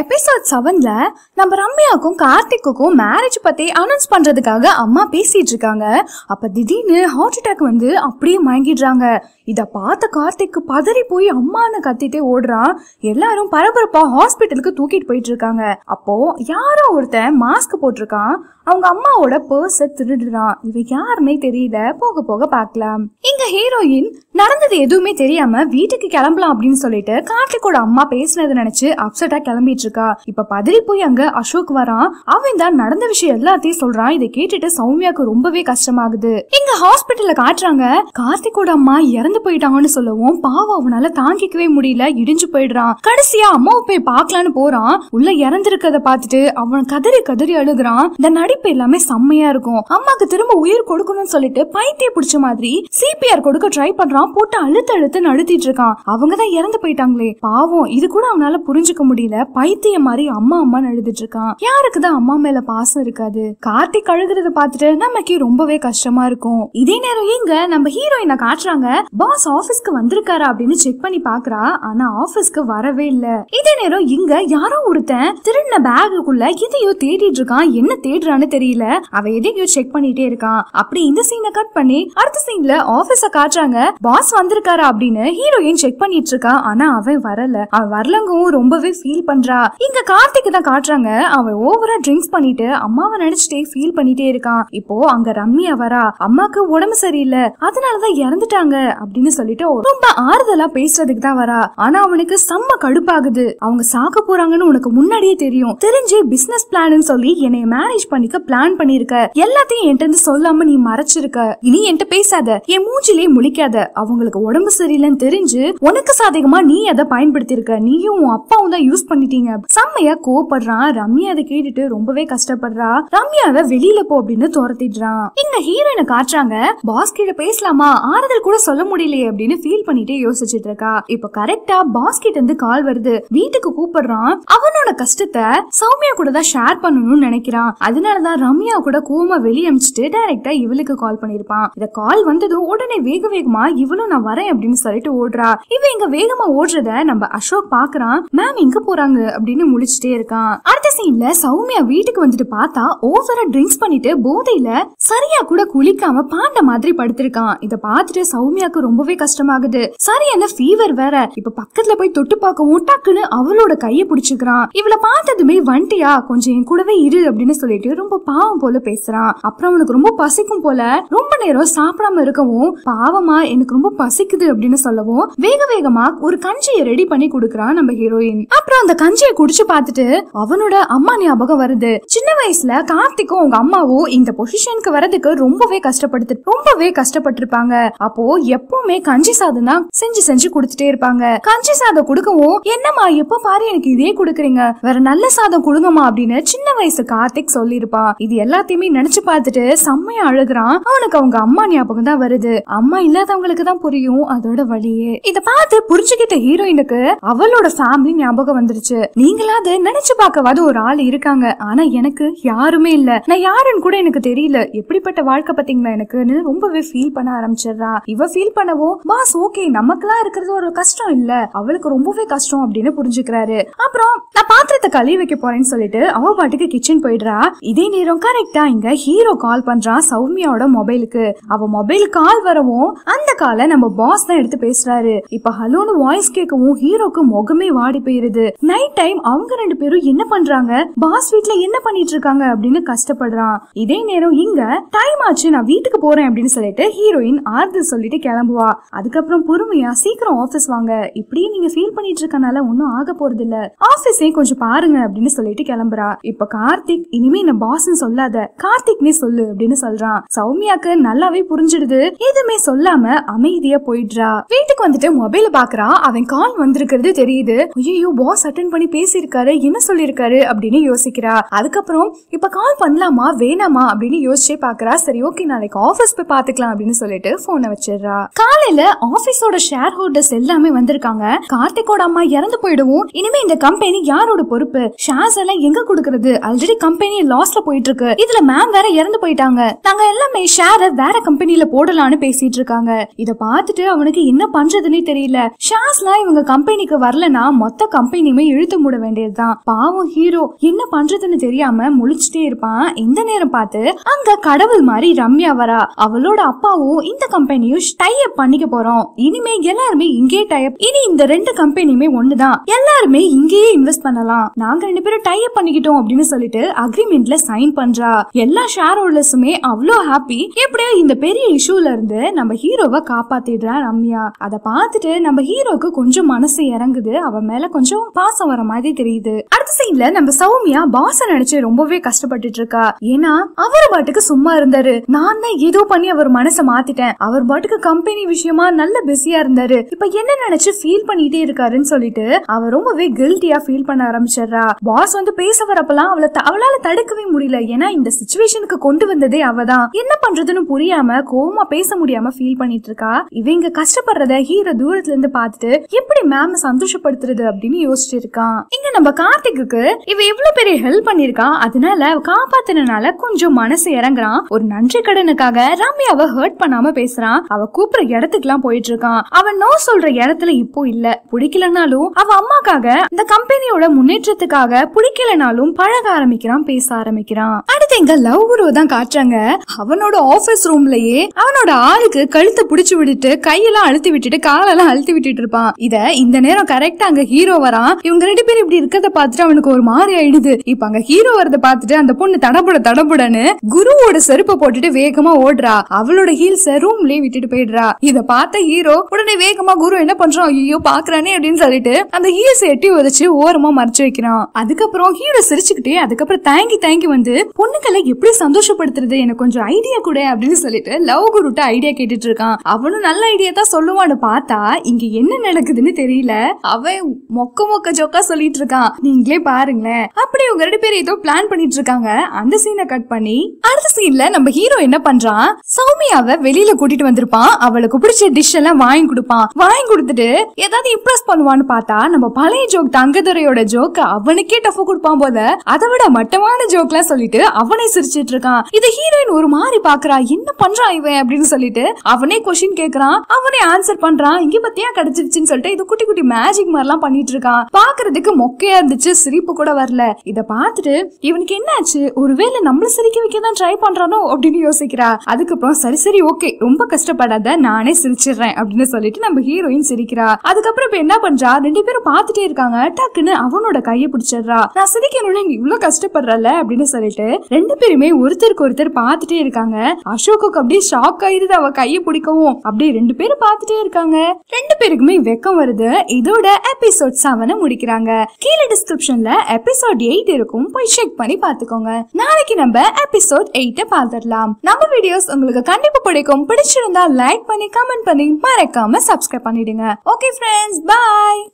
episode செவன்ல நம்ம ரம்யாவுக்கும் கார்த்திக்குக்கும் marriage பத்தி அனௌன்ஸ் பண்றதுக்காக அம்மா பேசிட்டு இருக்காங்க அப்ப திடீர்னு ஹார்ட் அட்டாக் வந்து அப்படியே மயங்கிடுறாங்க இதை பார்த்த கார்த்திக் பதறி போய் அம்மான்னு கத்திட்டே ஓடுறான் எல்லாரும் பரபரப்பா ஹாஸ்பிட்டலுக்கு தூக்கிட்டு போயிட்டு இருக்காங்க அப்போ யாரோ ஒருத்தன் மாஸ்க் போட்டிருக்கான் அவங்க அம்மாவோட பர்ஸ திருடுறான் இவ யாருன்னே தெரியல போக போக பார்க்கலாம் இங்க ஹீரோயின் நடந்தது எதுவுமே தெரியாம வீட்டுக்கு கிளம்பலாம் அப்படின்னு சொல்லிட்டு கார்த்திக்கோட அம்மா பேசினதை நினைச்சு அப்செட்டா கிளம்பிட்டு இருக்கா இப்ப பதறி போய் அங்க அசோக் வரான் அவன் தான் நடந்த விஷயம் எல்லாத்தையும் சொல்றான் இதை கேட்டுட்டு சௌமியாக்கு ரொம்பவே கஷ்டமாகுது இங்க ஹாஸ்பிட்டல்ல காட்டுறாங்க கார்த்திகோட அம்மா இறந்து போயிட்டாங்கன்னு சொல்லவும் பாவம் அவனால தாங்கிக்கவே முடியல இடிஞ்சு போயிடுறான் கடைசியா அம்மாவை போய் பாக்கலான்னு போறான் உள்ள இறந்திருக்கிறத பாத்துட்டு அவன் கதறி கதறி அழுகுறான் இந்த நடிப்பு எல்லாமே செம்மையா இருக்கும் அம்மாக்கு திரும்ப உயிர் கொடுக்கணும்னு சொல்லிட்டு பைத்திய பிடிச்ச மாதிரி சிபிஆர் கொடுக்க ட்ரை பண்றான் போட்டு அழுத்த அழுத்து நடுத்திட்டு இருக்கான் அவங்கதான் இறந்து போயிட்டாங்களே பாவம் இது கூட அவனால புரிஞ்சுக்க முடியல பை பைத்தியம் மாதிரி அம்மா அம்மான்னு எழுதிட்டு இருக்கான் யாருக்குதான் அம்மா மேல பாசம் இருக்காது கார்த்திக் கழுகுறத பாத்துட்டு நமக்கே ரொம்பவே கஷ்டமா இருக்கும் இதே நேரம் இங்க நம்ம ஹீரோயினை காட்டுறாங்க பாஸ் ஆபீஸ்க்கு வந்திருக்காரா அப்படின்னு செக் பண்ணி பாக்குறா ஆனா ஆபீஸ்க்கு வரவே இல்ல இதே நேரம் இங்க யாரோ ஒருத்தன் திருடின பேகுக்குள்ள எதையோ தேடிட்டு இருக்கான் என்ன தேடுறான்னு தெரியல அவ எதையோ செக் பண்ணிட்டே இருக்கான் அப்படி இந்த சீனை கட் பண்ணி அடுத்த சீன்ல ஆபீஸ காட்டுறாங்க பாஸ் வந்திருக்காரா அப்படின்னு ஹீரோயின் செக் பண்ணிட்டு இருக்கா ஆனா அவன் வரல அவன் வரலங்கவும் ரொம்பவே ஃபீல் பண்றா இங்க கார்த்திக் தான் காட்டுறாங்க அவன் ஓவரா ட்ரிங்க்ஸ் பண்ணிட்டு அம்மாவை நினைச்சிட்டே ஃபீல் பண்ணிட்டே இருக்கான் இப்போ அங்க ரம்யா வரா அம்மாக்கு உடம்பு சரியில்லை அதனாலதான் இறந்துட்டாங்க அப்படின்னு சொல்லிட்டு ரொம்ப ஆறுதலா பேசுறதுக்கு தான் வரா ஆனா அவனுக்கு செம்ம கடுப்பாகுது அவங்க சாக்க போறாங்கன்னு உனக்கு முன்னாடியே தெரியும் தெரிஞ்சு பிசினஸ் பிளான் சொல்லி என்னை மேனேஜ் பண்ணிக்க பிளான் பண்ணிருக்க எல்லாத்தையும் என்கிட்ட சொல்லாம நீ மறைச்சிருக்க இனி என்கிட்ட பேசாத என் மூஞ்சிலே முழிக்காத அவங்களுக்கு உடம்பு சரியில்லைன்னு தெரிஞ்சு உனக்கு சாதகமா நீ அதை பயன்படுத்திருக்க நீயும் உன் அப்பாவும் தான் யூஸ் பண்ணிட்டீங்க செம்மையா கோவப்படுறான் ரம்யா அதை கேட்டுட்டு ரொம்பவே கஷ்டப்படுறா ரம்யாவை வெளியில போ அப்படின்னு துரத்திடுறான் இங்க ஹீரோயின காட்டுறாங்க பாஸ் கிட்ட பேசலாமா ஆறுதல் கூட சொல்ல முடியலையே அப்படின்னு ஃபீல் பண்ணிட்டே யோசிச்சுட்டு இருக்கா இப்ப கரெக்டா பாஸ் கிட்ட இருந்து கால் வருது வீட்டுக்கு கூப்பிடுறான் அவனோட கஷ்டத்தை சௌமியா கூட தான் ஷேர் பண்ணணும்னு நினைக்கிறான் அதனாலதான் ரம்யா கூட கோவமா வெளியமிச்சுட்டு டைரக்டா இவளுக்கு கால் பண்ணிருப்பான் இந்த கால் வந்ததும் உடனே வேக வேகமா இவளும் நான் வரேன் அப்படின்னு சொல்லிட்டு ஓடுறா இவ இங்க வேகமா ஓடுறத நம்ம அசோக் பாக்குறான் மேம் இங்க போறாங்க அப்படின்னு முழிச்சிட்டே இருக்கான் அடுத்த சீன்ல சௌமியா வீட்டுக்கு வந்துட்டு பார்த்தா ஓவரா ட்ரிங்க்ஸ் பண்ணிட்டு போதையில சரியா கூட குளிக்காம பாண்ட மாதிரி படுத்திருக்கான் இத பாத்துட்டு சௌமியாக்கு ரொம்பவே கஷ்டமாகுது சரியான ஃபீவர் வேற இப்ப பக்கத்துல போய் தொட்டு பார்க்கவும் டக்குன்னு அவளோட கையை பிடிச்சிக்கிறான் இவளை பார்த்ததுமே வண்டியா கொஞ்சம் என் கூடவே இரு அப்படின்னு சொல்லிட்டு ரொம்ப பாவம் போல பேசுறான் அப்புறம் அவனுக்கு ரொம்ப பசிக்கும் போல ரொம்ப நேரம் சாப்பிடாம இருக்கவும் பாவமா எனக்கு ரொம்ப பசிக்குது அப்படின்னு சொல்லவும் வேக வேகமா ஒரு கஞ்சியை ரெடி பண்ணி கொடுக்குறான் நம்ம ஹீரோயின் அப்புறம் அந்த கஞ்சி குடிச்சு பார்த்துட்டு அவனோட அம்மா ஞாபகம் வருது சின்ன வயசுல கார்த்திக்கும் அவங்க அம்மாவும் இந்த பொசிஷனுக்கு வரதுக்கு ரொம்பவே கஷ்டப்படுத்து ரொம்பவே கஷ்டப்பட்டிருப்பாங்க அப்போ எப்பவுமே கஞ்சி சாதம் தான் செஞ்சு செஞ்சு குடுத்துட்டே இருப்பாங்க கஞ்சி சாதம் குடுக்கவும் என்னம்மா எப்ப பாரு எனக்கு இதே குடுக்கறீங்க வேற நல்ல சாதம் குடுங்கம்மா அப்படின்னு சின்ன வயசு கார்த்திக் சொல்லிருப்பான் இது எல்லாத்தையுமே நினைச்சு பார்த்துட்டு செம்மையா அழுகுறான் அவனுக்கு அவங்க அம்மா ஞாபகம் தான் வருது அம்மா இல்லாதவங்களுக்கு தான் புரியும் அதோட வழியே இத பார்த்து புரிஞ்சுகிட்ட ஹீரோயினுக்கு அவளோட ஃபேமிலி ஞாபகம் வந்துருச்சு நீங்களாவது நினைச்சு பார்க்கவாது ஒரு ஆள் இருக்காங்க ஆனா எனக்கு யாருமே இல்ல நான் யாருன்னு கூட எனக்கு தெரியல எப்படிப்பட்ட வாழ்க்கை பாத்தீங்களா எனக்கு ரொம்பவே ஃபீல் பண்ண ஆரம்பிச்சிடுறா இவ ஃபீல் பண்ணவோ பாஸ் ஓகே நமக்குலாம் இருக்கிறது ஒரு கஷ்டம் இல்ல அவளுக்கு ரொம்பவே கஷ்டம் அப்படின்னு புரிஞ்சுக்கிறாரு அப்புறம் நான் பாத்திரத்தை கழுவி வைக்க போறேன்னு சொல்லிட்டு அவ பாட்டுக்கு கிச்சன் போயிடுறா இதே நேரம் கரெக்டா இங்க ஹீரோ கால் பண்றான் சௌமியாவோட மொபைலுக்கு அவ மொபைல் கால் வரவும் அந்த காலை நம்ம பாஸ் தான் எடுத்து பேசுறாரு இப்ப ஹலோன்னு வாய்ஸ் கேட்கவும் ஹீரோக்கு முகமே வாடி போயிருது நைட் டைம் அவங்க ரெண்டு பேரும் என்ன பண்றாங்க பாஸ் வீட்ல என்ன பண்ணிட்டு இருக்காங்க அப்படின்னு கஷ்டப்படுறான் இதே நேரம் இங்க டைம் ஆச்சு நான் வீட்டுக்கு போறேன் அப்படின்னு சொல்லிட்டு ஹீரோயின் ஆறுதல் சொல்லிட்டு கிளம்புவா அதுக்கப்புறம் பொறுமையா சீக்கிரம் ஆபீஸ் வாங்க இப்படியே நீங்க ஃபீல் பண்ணிட்டு இருக்கனால ஒன்னும் ஆக போறது இல்ல ஆபீஸே கொஞ்சம் பாருங்க அப்படின்னு சொல்லிட்டு கிளம்புறா இப்ப கார்த்திக் இனிமே என்ன பாஸ் சொல்லாத கார்த்திக்னே சொல்லு அப்படின்னு சொல்றான் சௌமியாக்கு நல்லாவே புரிஞ்சிடுது எதுவுமே சொல்லாம அமைதியா போயிடுறா வீட்டுக்கு வந்துட்டு மொபைல பாக்குறா அவன் கால் வந்திருக்கிறது தெரியுது ஐயோ பாஸ் அட்டன் பண்ணி பேசியிருக்காரு என்ன சொல்லியிருக்காரு அப்படின்னு யோசிக்கிறா அதுக்கப்புறம் இப்போ கால் பண்ணலாமா வேணாமா அப்படின்னு யோசிச்சே பார்க்குறா சரி ஓகே நாளைக்கு ஆஃபீஸ் போய் பார்த்துக்கலாம் அப்படின்னு சொல்லிட்டு ஃபோனை வச்சிடுறா காலையில ஆஃபீஸோட ஷேர் ஹோல்டர்ஸ் எல்லாமே வந்திருக்காங்க கார்த்திகோட அம்மா இறந்து போயிடுவோம் இனிமே இந்த கம்பெனி யாரோட பொறுப்பு ஷேர்ஸ் எல்லாம் எங்க கொடுக்கறது ஆல்ரெடி கம்பெனி லாஸ்ல போயிட்டு இருக்கு இதுல மேம் வேற இறந்து போயிட்டாங்க நாங்க எல்லாமே ஷேர வேற கம்பெனில போடலாம்னு பேசிட்டு இருக்காங்க இத பார்த்துட்டு அவனுக்கு என்ன பண்றதுன்னே தெரியல ஷேர்ஸ்லாம் இவங்க கம்பெனிக்கு வரலன்னா மொத்த கம்பெனியுமே இழுத்து மூட வேண்டியதுதான் பாவம் ஹீரோ என்ன பண்றதுன்னு தெரியாம முழிச்சிட்டே இருப்பான் இந்த நேரம் பார்த்து அங்க கடவுள் மாதிரி ரம்யா வரா அவளோட அப்பாவும் இந்த கம்பெனியும் டைப் பண்ணிக்க போறோம் இனிமே எல்லாருமே இங்கே டைப் இனி இந்த ரெண்டு கம்பெனியுமே ஒண்ணுதான் எல்லாருமே இங்கேயே இன்வெஸ்ட் பண்ணலாம் நாங்க ரெண்டு பேரும் டைப் பண்ணிக்கிட்டோம் அப்படின்னு சொல்லிட்டு அக்ரிமெண்ட்ல சைன் பண்றா எல்லா ஷேர் ஹோல்டர்ஸுமே அவ்வளோ ஹாப்பி எப்படியோ இந்த பெரிய இஷ்யூல இருந்து நம்ம ஹீரோவை காப்பாத்திடுறா ரம்யா அதை பார்த்துட்டு நம்ம ஹீரோக்கு கொஞ்சம் மனசு இறங்குது அவ மேல கொஞ்சம் பாசம் வர மாதிரி மாதிரி தெரியுது அடுத்த சைட்ல நம்ம சௌமியா பாச நினைச்சு ரொம்பவே கஷ்டப்பட்டுட்டு இருக்கா ஏன்னா அவர் பாட்டுக்கு சும்மா இருந்தாரு நான் தான் ஏதோ பண்ணி அவர் மனசை மாத்திட்டேன் அவர் பாட்டுக்கு கம்பெனி விஷயமா நல்ல பிஸியா இருந்தாரு இப்ப என்ன நினைச்சு ஃபீல் பண்ணிட்டே இருக்காருன்னு சொல்லிட்டு அவர் ரொம்பவே கில்ட்டியா ஃபீல் பண்ண ஆரம்பிச்சிடுறா பாஸ் வந்து பேச வரப்பெல்லாம் அவளை அவளால தடுக்கவே முடியல ஏன்னா இந்த சுச்சுவேஷனுக்கு கொண்டு வந்ததே அவதான் என்ன பண்றதுன்னு புரியாம கோவமா பேச முடியாம ஃபீல் பண்ணிட்டு இருக்கா இவங்க கஷ்டப்படுறத ஹீரோ தூரத்துல இருந்து பார்த்துட்டு எப்படி மேம் சந்தோஷப்படுத்துறது அப்படின்னு யோசிச்சிருக்கான் இங்க நம்ம கார்த்திக்கு இவ எவ்வளவு பெரிய ஹெல்ப் பண்ணிருக்கா அதனால காப்பாத்தினால கொஞ்சம் மனசு இறங்குறான் ஒரு நன்றி கடனுக்காக ரம்யாவ ஹர்ட் பண்ணாம பேசுறான் அவ கூப்பிடுற இடத்துக்கு எல்லாம் போயிட்டு இருக்கான் அவன் நோ சொல்ற இடத்துல இப்போ இல்ல பிடிக்கலனாலும் அவ அம்மாக்காக இந்த கம்பெனியோட முன்னேற்றத்துக்காக பிடிக்கலனாலும் பழக ஆரம்பிக்கிறான் பேச ஆரம்பிக்கிறான் அடுத்து எங்க லவ் குரு தான் காட்டுறாங்க அவனோட ஆபீஸ் ரூம்லயே அவனோட ஆளுக்கு கழுத்தை புடிச்சு விட்டுட்டு கையெல்லாம் அழுத்தி விட்டுட்டு காலெல்லாம் அழுத்தி விட்டுட்டு இருப்பான் இத இந்த நேரம் கரெக்டா அங்க ஹீரோ வரான் இவங்க ரெண்டு பேரும் பேர் இப்படி இருக்கிறத பார்த்துட்டு அவனுக்கு ஒரு மாதிரி ஆயிடுது இப்ப அங்க ஹீரோ வரத பார்த்துட்டு அந்த பொண்ணு தடபுட தடபடன்னு குருவோட செருப்பை போட்டுட்டு வேகமா ஓடுறா அவளோட ஹீல்ஸ ரூம்லயே விட்டுட்டு போயிடுறா இத பார்த்த ஹீரோ உடனே வேகமா குரு என்ன பண்றோம் ஐயோ பாக்குறானே அப்படின்னு சொல்லிட்டு அந்த ஹீல்ஸ் எட்டி உதச்சு ஓரமா மறைச்சு வைக்கிறான் அதுக்கப்புறம் ஹீரோ சிரிச்சுக்கிட்டே அதுக்கப்புறம் தேங்கி தேங்கி வந்து பொண்ணுங்களை எப்படி சந்தோஷப்படுத்துறது எனக்கு கொஞ்சம் ஐடியா கூட அப்படின்னு சொல்லிட்டு லவ் குருட்ட ஐடியா கேட்டுட்டு இருக்கான் அவனும் நல்ல ஐடியா தான் சொல்லுவான்னு பார்த்தா இங்க என்ன நடக்குதுன்னு தெரியல அவன் மொக்க மொக்க ஜோக்கா சொல்லிட்டு இருக்கான் நீங்களே பாருங்களேன் அப்படி உங்க ரெண்டு பேரும் ஏதோ பிளான் பண்ணிட்டு இருக்காங்க அந்த சீனை கட் பண்ணி அடுத்த சீன்ல நம்ம ஹீரோ என்ன பண்றான் சௌமியாவ வெளியில கூட்டிட்டு வந்திருப்பான் அவளுக்கு பிடிச்ச டிஷ் எல்லாம் வாங்கி கொடுப்பான் வாங்கி கொடுத்துட்டு ஏதாவது இம்ப்ரெஸ் பண்ணுவான்னு பார்த்தா நம்ம பழைய ஜோக் தங்கதுரையோட ஜோக் அவனுக்கே டஃப் கொடுப்பான் போல அதை விட மட்டமான ஜோக் எல்லாம் சொல்லிட்டு அவனே சிரிச்சிட்டு இருக்கான் இது ஹீரோயின் ஒரு மாதிரி பாக்குறா என்ன பண்றான் இவன் அப்படின்னு சொல்லிட்டு அவனே கொஸ்டின் கேக்குறான் அவனே ஆன்சர் பண்றான் இங்க பத்தியா கிடைச்சிருச்சுன்னு சொல்லிட்டு இது குட்டி குட்டி மேஜிக் மாதிரி எல்லாம் பண்ணிட்டு இருக்கான் பாக்குறதுக்கு எனக்கு மொக்கையா இருந்துச்சு சிரிப்பு கூட வரல இத பாத்துட்டு இவனுக்கு என்னாச்சு ஒருவேளை நம்மள சிரிக்க வைக்க தான் ட்ரை பண்றானோ அப்படின்னு யோசிக்கிறா அதுக்கப்புறம் சரி சரி ஓகே ரொம்ப கஷ்டப்படாத நானே சிரிச்சிடுறேன் அப்படின்னு சொல்லிட்டு நம்ம ஹீரோயின் சிரிக்கிறா அதுக்கப்புறம் இப்ப என்ன பண்றா ரெண்டு பேரும் பாத்துட்டே இருக்காங்க டக்குன்னு அவனோட கையை பிடிச்சிடுறா நான் சிரிக்கணும்னு நீ இவ்வளவு கஷ்டப்படுறல அப்படின்னு சொல்லிட்டு ரெண்டு பேருமே ஒருத்தருக்கு ஒருத்தர் பாத்துட்டே இருக்காங்க அசோக்கு அப்படியே ஷாக் ஆயிருது அவ கையை பிடிக்கவும் அப்படியே ரெண்டு பேரும் பாத்துட்டே இருக்காங்க ரெண்டு பேருக்குமே வெக்கம் வருது இதோட எபிசோட் செவனை முடிக்கிறாங்க கீழே டிஸ்கிரிப்ஷன்ல எபிசோட் எயிட் இருக்கும் போய் செக் பண்ணி பாத்துக்கோங்க நாளைக்கு நம்ம எபிசோட் எயிட்ட பாத்துடலாம் நம்ம வீடியோஸ் உங்களுக்கு கண்டிப்பா பிடிக்கும் பிடிச்சிருந்தா லைக் பண்ணி கமெண்ட் பண்ணி மறக்காம சப்ஸ்கிரைப் பண்ணிடுங்க ஓகே ஃப்ரெண்ட்ஸ் பாய்